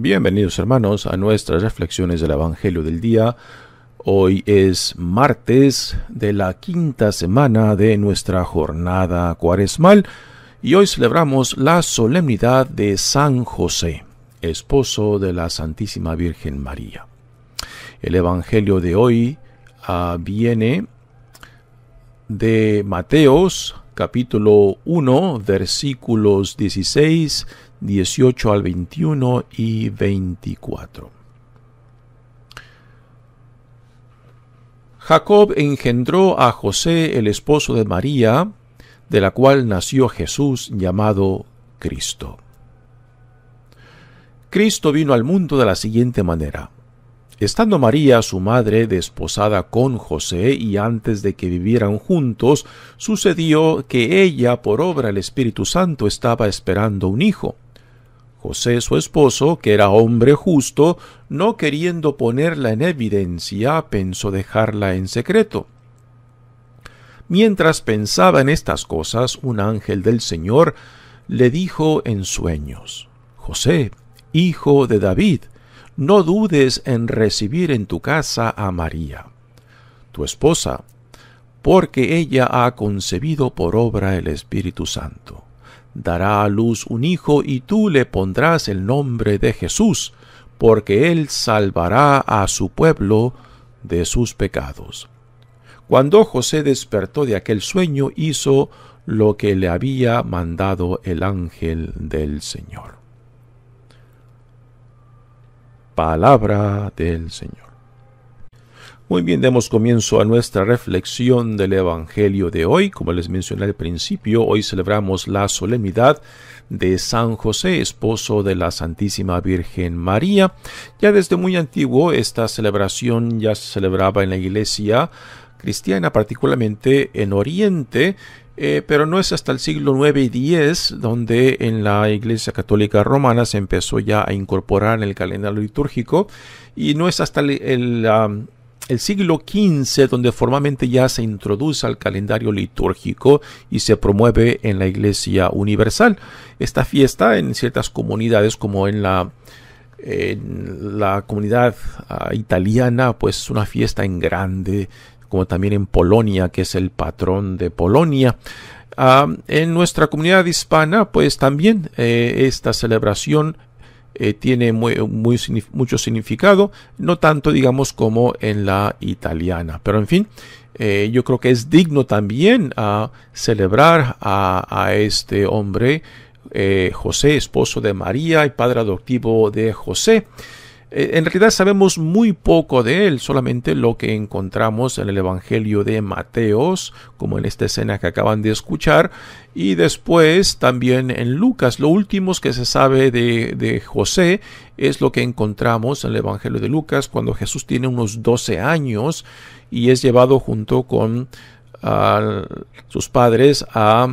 Bienvenidos hermanos a nuestras reflexiones del Evangelio del día. Hoy es martes de la quinta semana de nuestra jornada cuaresmal y hoy celebramos la solemnidad de San José, esposo de la Santísima Virgen María. El Evangelio de hoy ah, viene de Mateos capítulo 1, versículos 16, 18 al 21 y 24. Jacob engendró a José el esposo de María, de la cual nació Jesús llamado Cristo. Cristo vino al mundo de la siguiente manera. Estando María, su madre, desposada con José y antes de que vivieran juntos, sucedió que ella, por obra del Espíritu Santo, estaba esperando un hijo. José, su esposo, que era hombre justo, no queriendo ponerla en evidencia, pensó dejarla en secreto. Mientras pensaba en estas cosas, un ángel del Señor le dijo en sueños, José, hijo de David, no dudes en recibir en tu casa a María, tu esposa, porque ella ha concebido por obra el Espíritu Santo. Dará a luz un hijo y tú le pondrás el nombre de Jesús, porque él salvará a su pueblo de sus pecados. Cuando José despertó de aquel sueño, hizo lo que le había mandado el ángel del Señor palabra del Señor. Muy bien, demos comienzo a nuestra reflexión del Evangelio de hoy. Como les mencioné al principio, hoy celebramos la solemnidad de San José, esposo de la Santísima Virgen María. Ya desde muy antiguo esta celebración ya se celebraba en la iglesia cristiana, particularmente en Oriente, eh, pero no es hasta el siglo IX y X donde en la Iglesia Católica Romana se empezó ya a incorporar en el calendario litúrgico y no es hasta el, siglo XV donde formalmente ya se introduce al calendario litúrgico y se promueve en la Iglesia Universal. Esta fiesta en ciertas comunidades como en la en la comunidad ah, italiana, pues es una fiesta en grande, como también en Polonia, que es el patrón de Polonia. en nuestra comunidad hispana, pues también eh, esta celebración eh, tiene muy, mucho significado, no tanto digamos como en la italiana, pero en fin, eh, yo creo que es digno también ah, celebrar a este hombre, José, esposo de María y padre adoptivo de José. Eh, en realidad sabemos muy poco de él, solamente lo que encontramos en el Evangelio de Mateos, como en esta escena que acaban de escuchar, y después también en Lucas. Lo último que se sabe de, José es lo que encontramos en el Evangelio de Lucas cuando Jesús tiene unos 12 años y es llevado junto con ah, sus padres a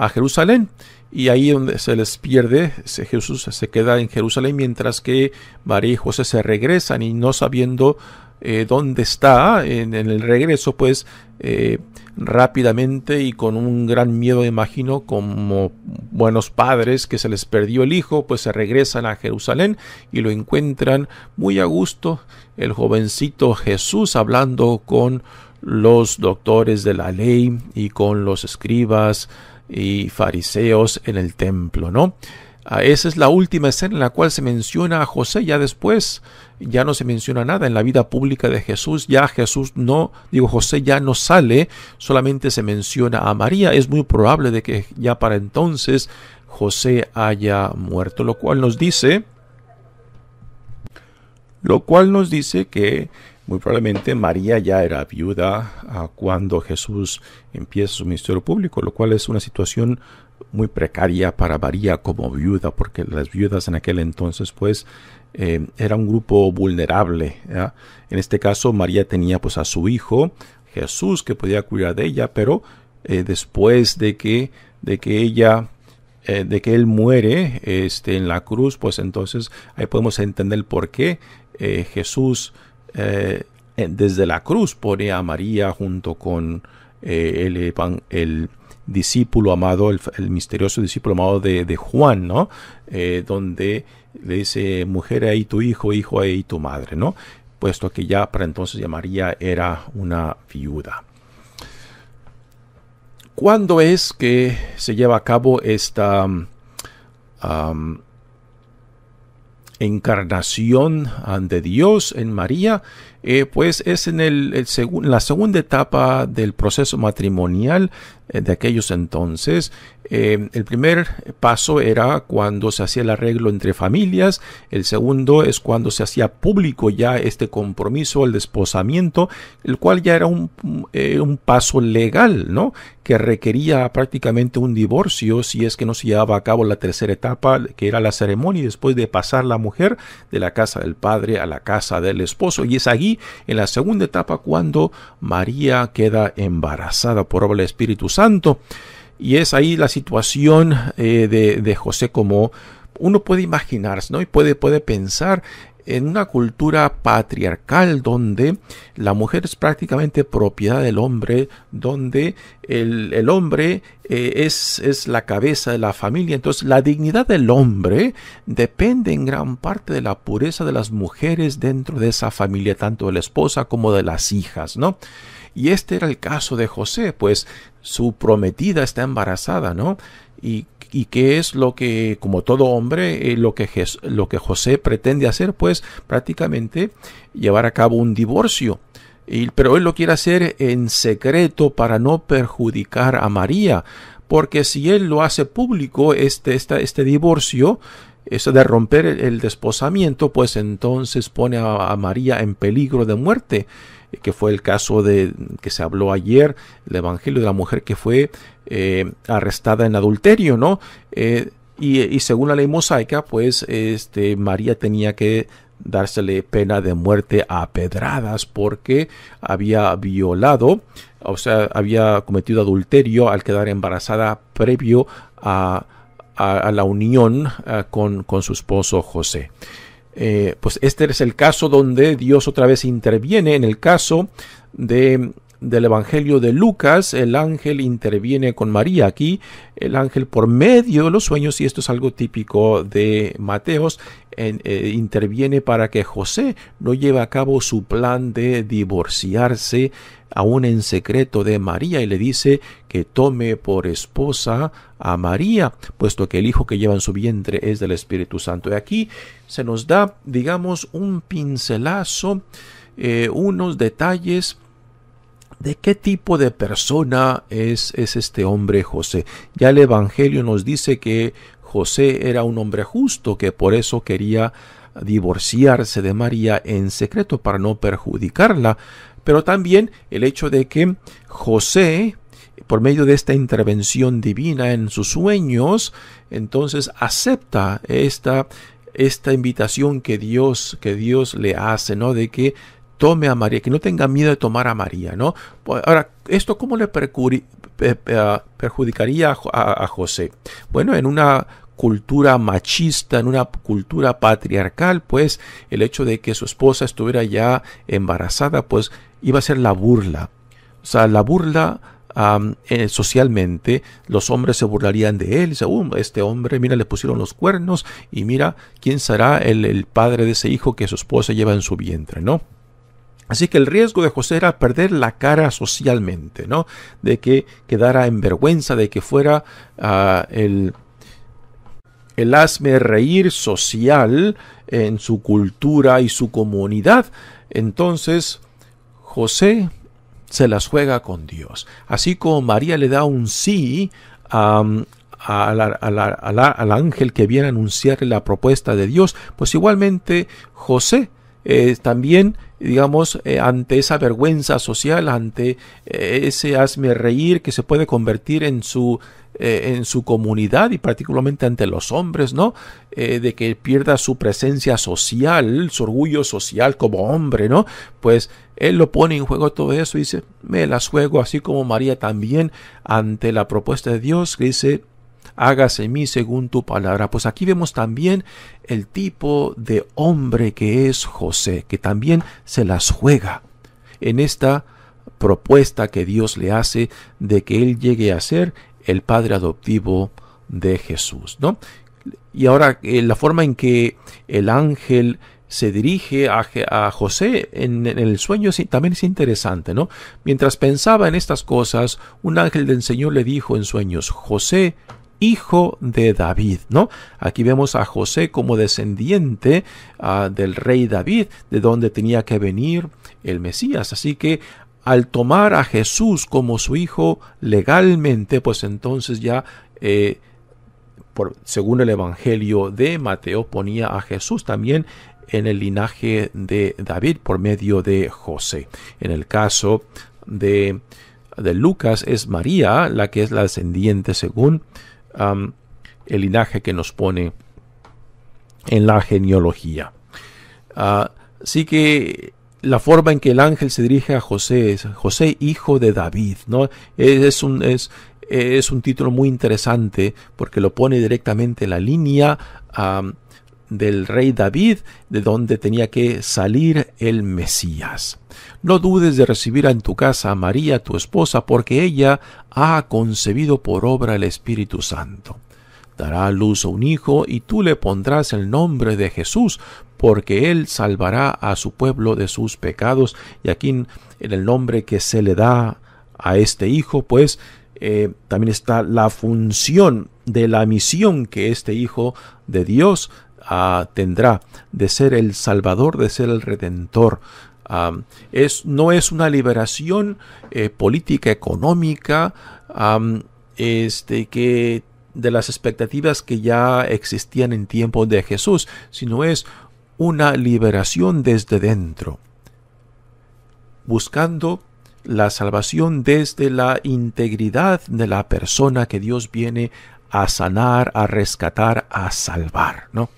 a Jerusalén. Y ahí donde se les pierde, Jesús se queda en Jerusalén mientras que María y José se regresan y no sabiendo eh, dónde está en, el regreso, pues eh, rápidamente y con un gran miedo, imagino, como buenos padres que se les perdió el hijo, pues se regresan a Jerusalén y lo encuentran muy a gusto el jovencito Jesús hablando con los doctores de la ley y con los escribas y fariseos en el templo, ¿no? Ah, esa es la última escena en la cual se menciona a José, ya después ya no se menciona nada en la vida pública de Jesús, ya Jesús no, digo José ya no sale, solamente se menciona a María, es muy probable de que ya para entonces José haya muerto, lo cual nos dice, lo cual nos dice que muy probablemente María ya era viuda ah, cuando Jesús empieza su ministerio público, lo cual es una situación muy precaria para María como viuda, porque las viudas en aquel entonces pues eh, era un grupo vulnerable. En este caso María tenía pues a su hijo Jesús que podía cuidar de ella, pero eh, después de que, de que ella eh, de que él muere este, en la cruz, pues entonces ahí podemos entender por qué Jesús eh, desde la cruz pone a María junto con eh, el, discípulo amado, el, misterioso discípulo amado de, Juan, ¿no? Eh, donde le dice, mujer, ahí tu hijo, hijo, ahí tu madre, ¿no? Puesto que ya para entonces ya María era una viuda. ¿Cuándo es que se lleva a cabo esta encarnación ante Dios en María eh, pues es en el, la segunda etapa del proceso matrimonial eh, de aquellos entonces. Eh, el primer paso era cuando se hacía el arreglo entre familias, el segundo es cuando se hacía público ya este compromiso, el desposamiento, el cual ya era un, paso legal, ¿no? Que requería prácticamente un divorcio si es que no se llevaba a cabo la tercera etapa, que era la ceremonia después de pasar la mujer de la casa del padre a la casa del esposo. Y es allí en la segunda etapa cuando María queda embarazada por obra del Espíritu Santo. Y es ahí la situación eh, de, de José como uno puede imaginarse, ¿no? Y puede, puede pensar en una cultura patriarcal donde la mujer es prácticamente propiedad del hombre, donde el, hombre eh, es, es la cabeza de la familia. Entonces la dignidad del hombre depende en gran parte de la pureza de las mujeres dentro de esa familia, tanto de la esposa como de las hijas, ¿no? Y este era el caso de José, pues su prometida está embarazada, ¿no? Y y que es lo que, como todo hombre, eh, lo, que lo que José pretende hacer, pues prácticamente llevar a cabo un divorcio. pero él lo quiere hacer en secreto para no perjudicar a María, porque si él lo hace público, este, este, este divorcio, eso de romper el, desposamiento, pues entonces pone a María en peligro de muerte que fue el caso de que se habló ayer, el Evangelio de la mujer que fue eh, arrestada en adulterio, ¿no? Eh, y, según la ley mosaica, pues este, María tenía que dársele pena de muerte a pedradas porque había violado, o sea, había cometido adulterio al quedar embarazada previo a, la unión eh, con, con su esposo José. Eh, pues este es el caso donde Dios otra vez interviene en el caso de del Evangelio de Lucas, el ángel interviene con María aquí, el ángel por medio de los sueños, y esto es algo típico de Mateos, eh, interviene para que José no lleve a cabo su plan de divorciarse aún en secreto de María y le dice que tome por esposa a María, puesto que el hijo que lleva en su vientre es del Espíritu Santo. Y aquí se nos da, digamos, un pincelazo, eh, unos detalles ¿De qué tipo de persona es, es este hombre José? Ya el Evangelio nos dice que José era un hombre justo, que por eso quería divorciarse de María en secreto para no perjudicarla, pero también el hecho de que José, por medio de esta intervención divina en sus sueños, entonces acepta esta, esta invitación que Dios, que Dios le hace, ¿no? De que tome a María, que no tenga miedo de tomar a María, ¿no? Pues, ahora, ¿esto cómo le ah, perjudicaría a, José? Bueno, en una cultura machista, en una cultura patriarcal, pues el hecho de que su esposa estuviera ya embarazada, pues iba a ser la burla. O sea, la burla eh, socialmente, los hombres se burlarían de él. Dice, uh, este hombre, mira, le pusieron los cuernos y mira quién será el padre de ese hijo que su esposa lleva en su vientre, ¿no? Así que el riesgo de José era perder la cara socialmente, ¿no? De que quedara en vergüenza, de que fuera ah, el, el hazme reír social en su cultura y su comunidad. Entonces, José se las juega con Dios. Así como María le da un sí al ángel que viene a anunciarle la propuesta de Dios, pues igualmente José también, digamos, eh, ante esa vergüenza social, ante eh, ese hazme reír que se puede convertir en su, eh, en su comunidad y particularmente ante los hombres, ¿no? de que pierda su presencia social, su orgullo social como hombre, ¿no? Pues él lo pone en juego todo eso y dice, me las juego así como María también ante la propuesta de Dios que dice, hágase en mí según tu palabra. Pues aquí vemos también el tipo de hombre que es José, que también se las juega en esta propuesta que Dios le hace de que él llegue a ser el padre adoptivo de Jesús, ¿no? Y ahora eh, la forma en que el ángel se dirige a, José en, el sueño también es interesante, ¿no? Mientras pensaba en estas cosas, un ángel del Señor le dijo en sueños, José, hijo de David, ¿no? Aquí vemos a José como descendiente ah, del rey David, de donde tenía que venir el Mesías. Así que al tomar a Jesús como su hijo legalmente, pues entonces ya, eh, por, según el Evangelio de Mateo, ponía a Jesús también en el linaje de David por medio de José. En el caso de, de Lucas es María la que es la descendiente según el linaje que nos pone en la genealogía. así ah, que la forma en que el ángel se dirige a José es José hijo de David, ¿no? Es, un, es, un título muy interesante porque lo pone directamente en la línea del rey David, de donde tenía que salir el Mesías. No dudes de recibir en tu casa a María, tu esposa, porque ella ha concebido por obra el Espíritu Santo. Dará a luz a un hijo y tú le pondrás el nombre de Jesús, porque él salvará a su pueblo de sus pecados. Y aquí en el nombre que se le da a este hijo, pues eh, también está la función de la misión que este hijo de Dios Ah, tendrá de ser el Salvador, de ser el Redentor. Ah, es, no es una liberación eh, política, económica, ah, este, que de las expectativas que ya existían en tiempos de Jesús, sino es una liberación desde dentro, buscando la salvación desde la integridad de la persona que Dios viene a sanar, a rescatar, a salvar, ¿no?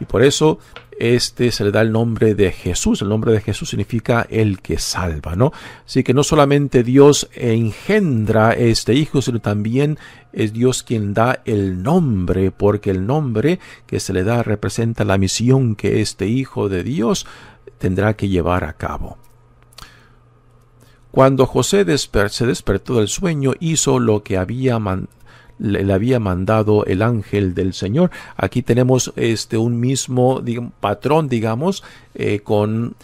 Y por eso este se le da el nombre de Jesús. El nombre de Jesús significa el que salva, ¿no? Así que no solamente Dios engendra este hijo, sino también es Dios quien da el nombre, porque el nombre que se le da representa la misión que este hijo de Dios tendrá que llevar a cabo. Cuando José se despertó del sueño, hizo lo que había mandado le, había mandado el ángel del Señor. Aquí tenemos este un mismo patrón, digamos, eh, con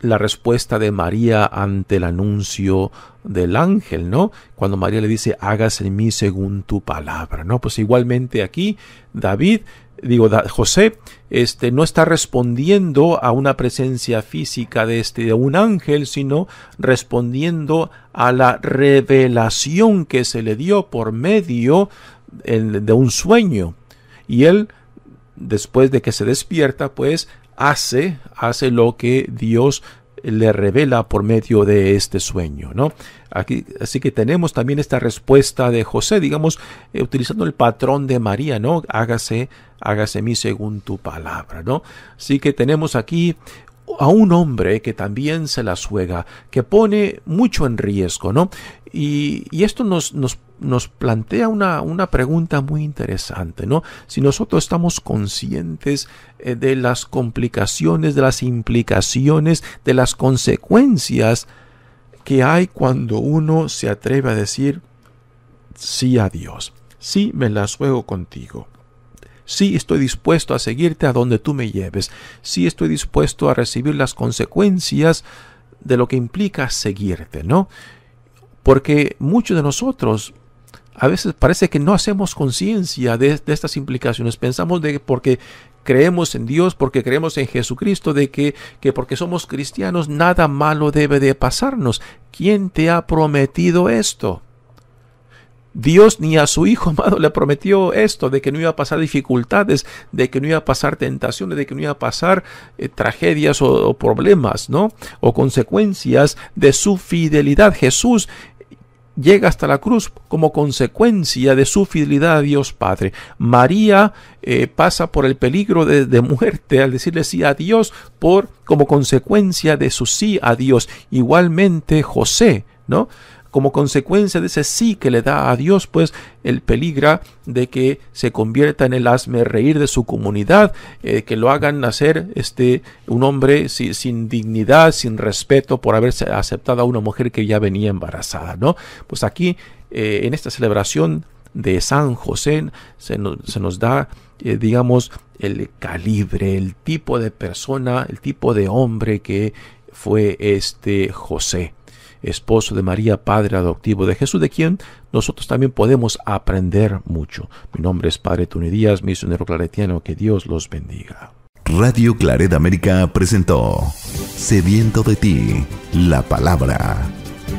la respuesta de María ante el anuncio del ángel, ¿no? Cuando María le dice, hágase en mí según tu palabra, ¿no? Pues igualmente aquí David digo, José este, no está respondiendo a una presencia física de, este, de un ángel, sino respondiendo a la revelación que se le dio por medio de un sueño. Y él, después de que se despierta, pues hace, hace lo que Dios le revela por medio de este sueño, ¿no? Aquí, así que tenemos también esta respuesta de José, digamos, eh, utilizando el patrón de María, ¿no? Hágase, hágase mí según tu palabra, ¿no? Así que tenemos aquí a un hombre que también se la suega, que pone mucho en riesgo, ¿no? Y, esto nos, plantea una, pregunta muy interesante, ¿no? Si nosotros estamos conscientes eh, de las complicaciones, de las implicaciones, de las consecuencias que hay cuando uno se atreve a decir sí a Dios, sí me la juego contigo. Sí estoy dispuesto a seguirte a donde tú me lleves. Sí estoy dispuesto a recibir las consecuencias de lo que implica seguirte, ¿no? Porque muchos de nosotros a veces parece que no hacemos conciencia de, estas implicaciones. Pensamos de porque creemos en Dios, porque creemos en Jesucristo, de que, que porque somos cristianos nada malo debe de pasarnos. ¿Quién te ha prometido esto? Dios ni a su Hijo amado le prometió esto, de que no iba a pasar dificultades, de que no iba a pasar tentaciones, de que no iba a pasar eh, tragedias o, problemas, ¿no? O consecuencias de su fidelidad. Jesús llega hasta la cruz como consecuencia de su fidelidad a Dios Padre. María eh, pasa por el peligro de, de, muerte al decirle sí a Dios por como consecuencia de su sí a Dios. Igualmente José, ¿no? como consecuencia de ese sí que le da a Dios, pues el peligro de que se convierta en el asme reír de su comunidad, eh, que lo hagan nacer este, un hombre sin dignidad, sin respeto por haberse aceptado a una mujer que ya venía embarazada, ¿no? Pues aquí, eh, en esta celebración de San José, se nos, da, eh, digamos, el calibre, el tipo de persona, el tipo de hombre que fue este José esposo de María, padre adoptivo de Jesús, de quien nosotros también podemos aprender mucho. Mi nombre es Padre Tunidías, Díaz, misionero claretiano, que Dios los bendiga. Radio Claret América presentó Sediento de ti, la palabra.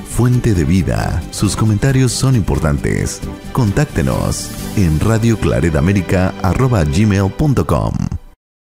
Fuente de vida, sus comentarios son importantes. Contáctenos en radioclaredamerica.com